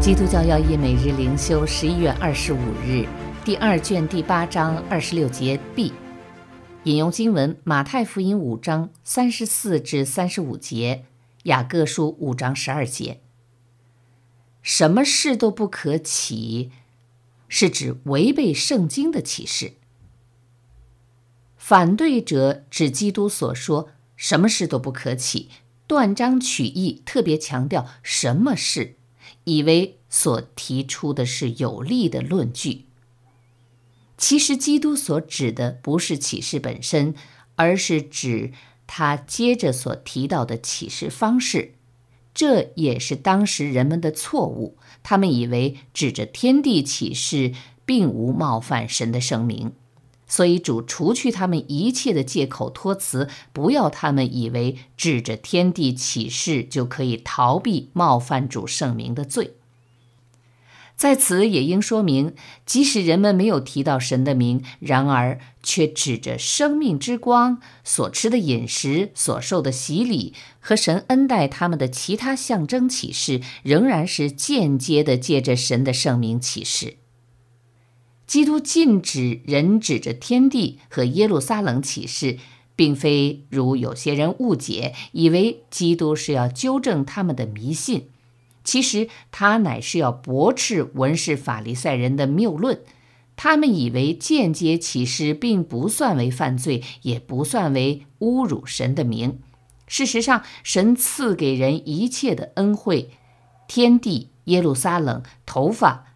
基督教要义每日灵修，十一月二十五日，第二卷第八章二十六节 b，引用经文马太福音五章三十四至三十五节，雅各书五章十二节。什么事都不可起，是指违背圣经的启示。反对者指基督所说什么事都不可起，断章取义，特别强调什么事。以为所提出的是有力的论据，其实基督所指的不是启示本身，而是指他接着所提到的启示方式。这也是当时人们的错误，他们以为指着天地启示，并无冒犯神的圣名。所以主除去他们一切的借口托辞，不要他们以为指着天地启示就可以逃避冒犯主圣名的罪。在此也应说明，即使人们没有提到神的名，然而却指着生命之光所吃的饮食、所受的洗礼和神恩待他们的其他象征启示，仍然是间接的借着神的圣名启示。基督禁止人指着天地和耶路撒冷起誓，并非如有些人误解，以为基督是要纠正他们的迷信。其实他乃是要驳斥文士法利赛人的谬论。他们以为间接起誓并不算为犯罪，也不算为侮辱神的名。事实上，神赐给人一切的恩惠，天地、耶路撒冷、头发。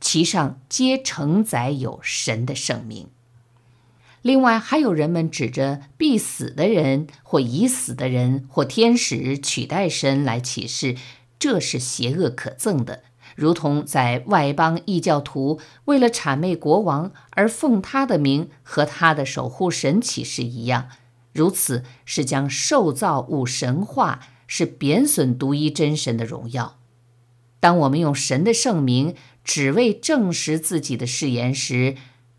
其上皆承载有神的圣名。另外，还有人们指着必死的人或已死的人或天使取代神来起誓，这是邪恶可憎的，如同在外邦异教徒为了谄媚国王而奉他的名和他的守护神起誓一样。如此是将受造物神化，是贬损独一真神的荣耀。当我们用神的圣名。只为证实自己的誓言时，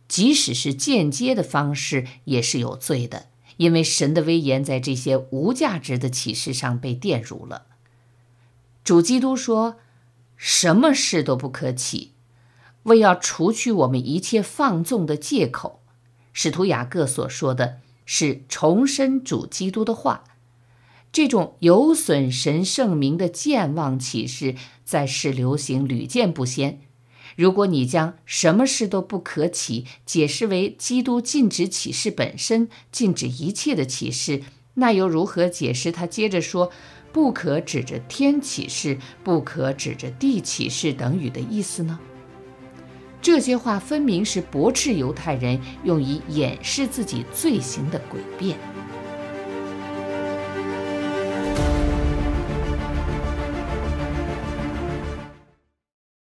即使是间接的方式也是有罪的，因为神的威严在这些无价值的启示上被玷污了。主基督说什么事都不可起，为要除去我们一切放纵的借口。使徒雅各所说的是重申主基督的话。这种有损神圣名的健忘启示在世流行，屡见不鲜。如果你将“什么事都不可起”解释为基督禁止启示本身禁止一切的启示，那又如何解释他接着说“不可指着天启示，不可指着地启示”等语的意思呢？这些话分明是驳斥犹太人用以掩饰自己罪行的诡辩。